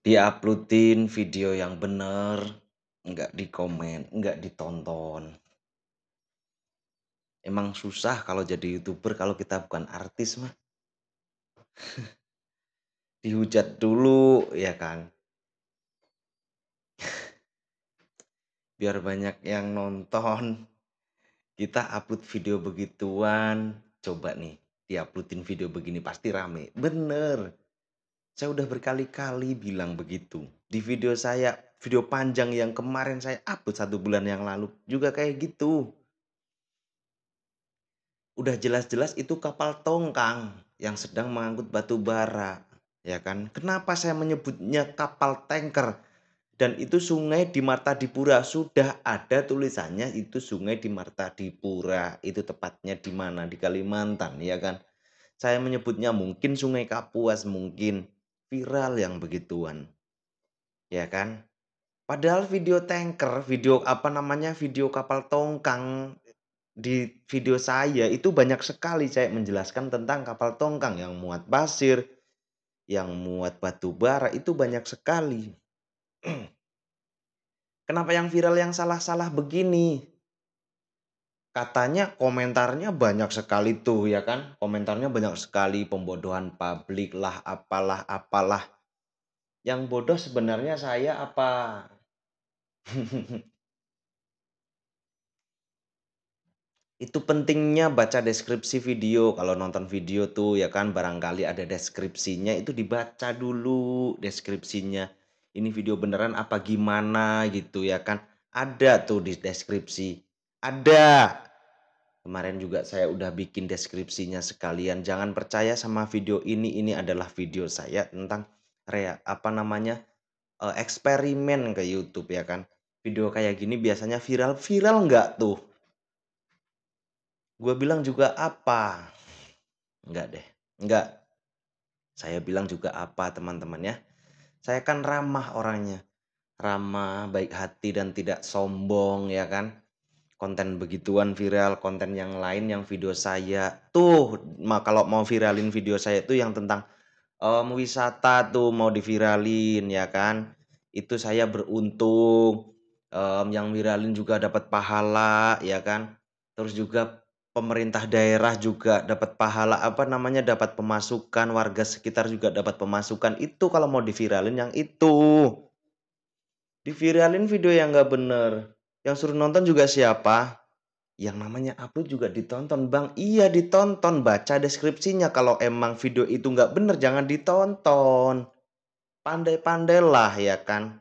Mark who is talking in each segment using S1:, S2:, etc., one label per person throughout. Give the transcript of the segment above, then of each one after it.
S1: diuploadin video yang bener, nggak dikomen, nggak ditonton. Emang susah kalau jadi youtuber kalau kita bukan artis mah. Dihujat dulu ya kan. Biar banyak yang nonton. Kita upload video begituan. Coba nih, diuploadin video begini pasti rame. Bener saya udah berkali-kali bilang begitu. Di video saya, video panjang yang kemarin saya upload satu bulan yang lalu juga kayak gitu. Udah jelas-jelas itu kapal tongkang yang sedang mengangkut batu bara, ya kan? Kenapa saya menyebutnya kapal tanker? Dan itu sungai di Dipura sudah ada tulisannya itu sungai di Dipura. Itu tepatnya di mana? Di Kalimantan, ya kan? Saya menyebutnya mungkin Sungai Kapuas mungkin viral yang begituan. Ya kan? Padahal video tanker, video apa namanya, video kapal tongkang di video saya itu banyak sekali saya menjelaskan tentang kapal tongkang yang muat pasir, yang muat batu bara itu banyak sekali. Kenapa yang viral yang salah-salah begini? katanya komentarnya banyak sekali tuh ya kan komentarnya banyak sekali pembodohan publik lah apalah apalah yang bodoh sebenarnya saya apa itu pentingnya baca deskripsi video kalau nonton video tuh ya kan barangkali ada deskripsinya itu dibaca dulu deskripsinya ini video beneran apa gimana gitu ya kan ada tuh di deskripsi ada. Kemarin juga saya udah bikin deskripsinya sekalian. Jangan percaya sama video ini. Ini adalah video saya tentang rea apa namanya eh, eksperimen ke YouTube ya kan. Video kayak gini biasanya viral. Viral nggak tuh? Gue bilang juga apa? Nggak deh. Nggak. Saya bilang juga apa teman-teman ya. Saya kan ramah orangnya. Ramah, baik hati dan tidak sombong ya kan konten begituan viral, konten yang lain yang video saya tuh, kalau mau viralin video saya tuh yang tentang um, wisata tuh mau diviralin ya kan, itu saya beruntung, um, yang viralin juga dapat pahala ya kan, terus juga pemerintah daerah juga dapat pahala apa namanya dapat pemasukan, warga sekitar juga dapat pemasukan itu kalau mau diviralin yang itu, diviralin video yang nggak bener yang suruh nonton juga siapa? Yang namanya upload juga ditonton bang. Iya ditonton, baca deskripsinya. Kalau emang video itu nggak bener jangan ditonton. Pandai-pandailah ya kan.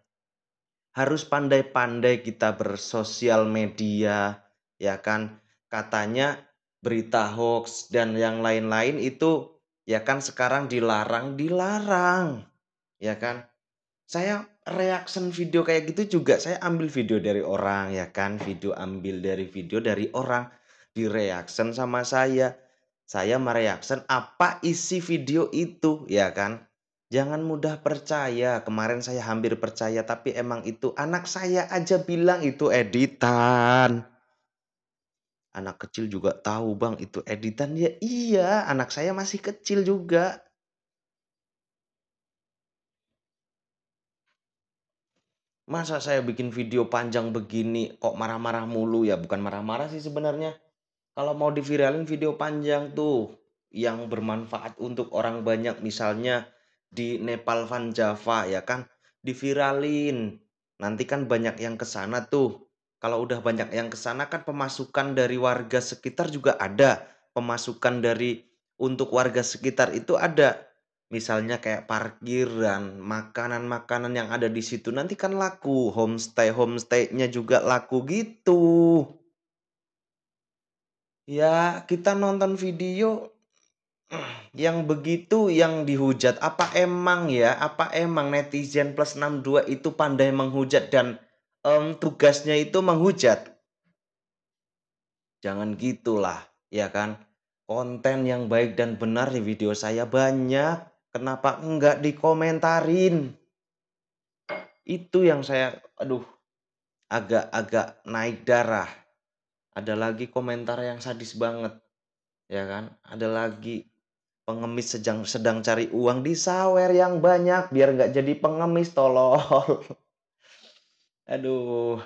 S1: Harus pandai-pandai kita bersosial media ya kan. Katanya berita hoax dan yang lain-lain itu ya kan sekarang dilarang dilarang ya kan saya reaction video kayak gitu juga saya ambil video dari orang ya kan video ambil dari video dari orang di reaction sama saya saya mereaction apa isi video itu ya kan jangan mudah percaya kemarin saya hampir percaya tapi emang itu anak saya aja bilang itu editan anak kecil juga tahu bang itu editan ya iya anak saya masih kecil juga Masa saya bikin video panjang begini kok marah-marah mulu ya? Bukan marah-marah sih sebenarnya. Kalau mau diviralin video panjang tuh yang bermanfaat untuk orang banyak misalnya di Nepal Van Java ya kan diviralin. Nanti kan banyak yang ke sana tuh. Kalau udah banyak yang ke sana kan pemasukan dari warga sekitar juga ada. Pemasukan dari untuk warga sekitar itu ada misalnya kayak parkiran, makanan-makanan yang ada di situ nanti kan laku, homestay homestaynya juga laku gitu. Ya, kita nonton video yang begitu yang dihujat apa emang ya apa emang netizen plus 62 itu pandai menghujat dan um, tugasnya itu menghujat jangan gitulah ya kan konten yang baik dan benar di video saya banyak Kenapa enggak dikomentarin? Itu yang saya aduh agak-agak naik darah. Ada lagi komentar yang sadis banget. Ya kan? Ada lagi pengemis sedang sedang cari uang di sawer yang banyak biar nggak jadi pengemis tolol. Aduh.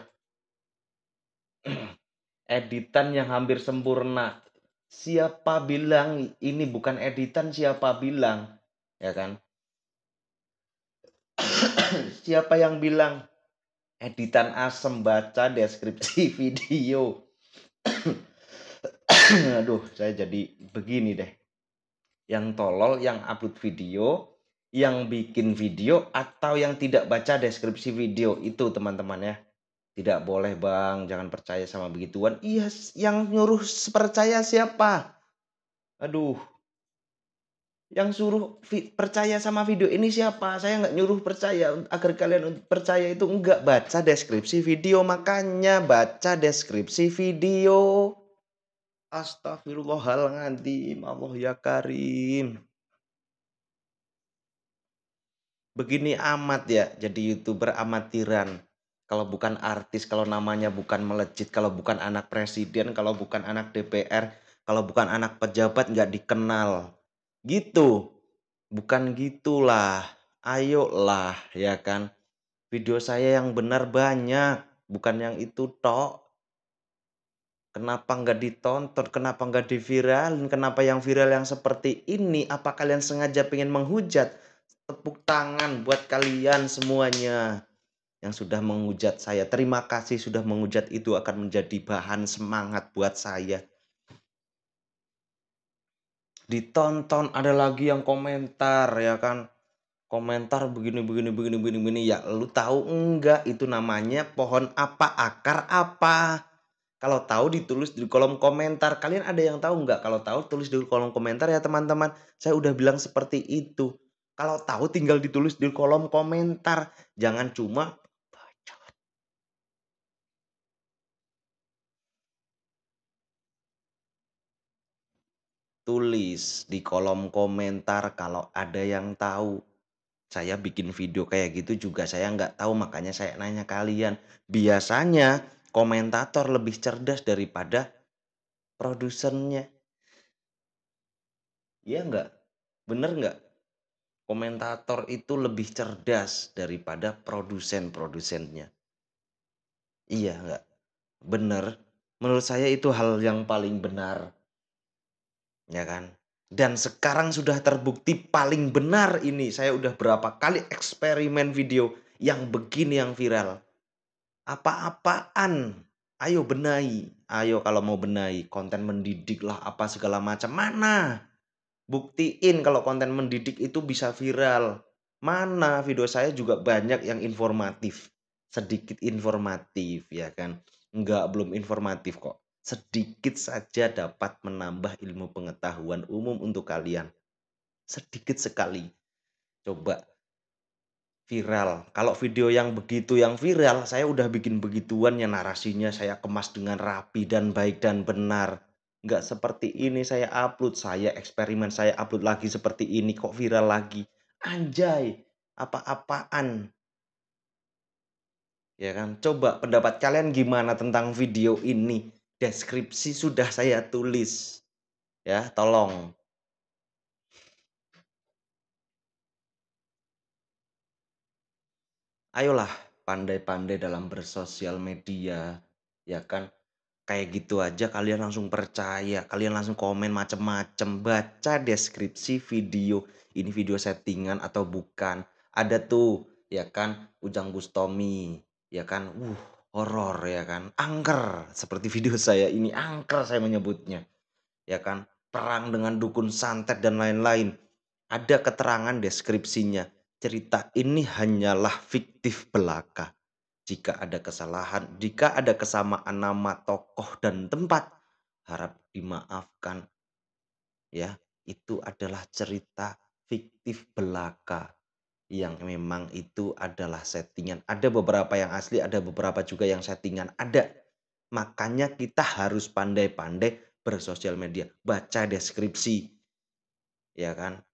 S1: Editan yang hampir sempurna. Siapa bilang ini bukan editan? Siapa bilang? ya kan siapa yang bilang editan asem baca deskripsi video aduh saya jadi begini deh yang tolol yang upload video yang bikin video atau yang tidak baca deskripsi video itu teman-teman ya tidak boleh bang jangan percaya sama begituan iya yang nyuruh percaya siapa aduh yang suruh percaya sama video ini siapa saya nggak nyuruh percaya agar kalian percaya itu nggak baca deskripsi video makanya baca deskripsi video Astagfirullahaladzim Allah ya karim begini amat ya jadi youtuber amatiran kalau bukan artis kalau namanya bukan melejit kalau bukan anak presiden kalau bukan anak DPR kalau bukan anak pejabat nggak dikenal gitu bukan gitulah ayolah ya kan video saya yang benar banyak bukan yang itu tok kenapa nggak ditonton kenapa nggak diviralin kenapa yang viral yang seperti ini apa kalian sengaja pengen menghujat tepuk tangan buat kalian semuanya yang sudah menghujat saya terima kasih sudah menghujat itu akan menjadi bahan semangat buat saya ditonton ada lagi yang komentar ya kan komentar begini begini begini begini begini ya lu tahu enggak itu namanya pohon apa akar apa kalau tahu ditulis di kolom komentar kalian ada yang tahu enggak kalau tahu tulis di kolom komentar ya teman-teman saya udah bilang seperti itu kalau tahu tinggal ditulis di kolom komentar jangan cuma tulis di kolom komentar kalau ada yang tahu. Saya bikin video kayak gitu juga saya nggak tahu makanya saya nanya kalian. Biasanya komentator lebih cerdas daripada produsennya? Iya nggak? Bener nggak? Komentator itu lebih cerdas daripada produsen-produsennya. Iya nggak? Bener. Menurut saya itu hal yang paling benar ya kan? Dan sekarang sudah terbukti paling benar ini. Saya udah berapa kali eksperimen video yang begini yang viral. Apa-apaan? Ayo benahi. Ayo kalau mau benahi konten mendidik lah apa segala macam. Mana? Buktiin kalau konten mendidik itu bisa viral. Mana video saya juga banyak yang informatif. Sedikit informatif ya kan. Enggak belum informatif kok sedikit saja dapat menambah ilmu pengetahuan umum untuk kalian. Sedikit sekali. Coba viral. Kalau video yang begitu yang viral, saya udah bikin begituan ya narasinya saya kemas dengan rapi dan baik dan benar. Nggak seperti ini saya upload, saya eksperimen, saya upload lagi seperti ini kok viral lagi. Anjay, apa-apaan. Ya kan? Coba pendapat kalian gimana tentang video ini? deskripsi sudah saya tulis. Ya, tolong. Ayolah, pandai-pandai dalam bersosial media, ya kan? Kayak gitu aja kalian langsung percaya, kalian langsung komen macem-macem, baca deskripsi video, ini video settingan atau bukan. Ada tuh, ya kan, Ujang Gustomi, ya kan? Uh, horor ya kan angker seperti video saya ini angker saya menyebutnya ya kan perang dengan dukun santet dan lain-lain ada keterangan deskripsinya cerita ini hanyalah fiktif belaka jika ada kesalahan jika ada kesamaan nama tokoh dan tempat harap dimaafkan ya itu adalah cerita fiktif belaka yang memang itu adalah settingan. Ada beberapa yang asli, ada beberapa juga yang settingan. Ada. Makanya kita harus pandai-pandai bersosial media, baca deskripsi. Ya kan?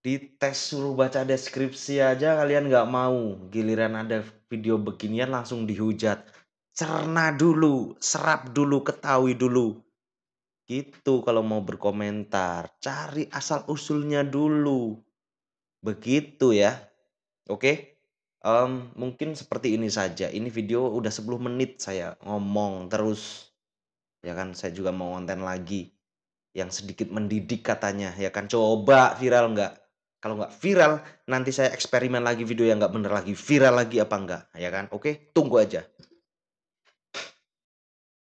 S1: Di tes suruh baca deskripsi aja kalian nggak mau. Giliran ada video beginian langsung dihujat. Cerna dulu, serap dulu, ketahui dulu. Gitu kalau mau berkomentar, cari asal usulnya dulu. Begitu ya. Oke, um, mungkin seperti ini saja. Ini video udah 10 menit saya ngomong terus. Ya kan, saya juga mau konten lagi. Yang sedikit mendidik katanya. Ya kan, coba viral nggak? Kalau nggak viral, nanti saya eksperimen lagi video yang nggak bener lagi. Viral lagi apa nggak? Ya kan, oke, tunggu aja.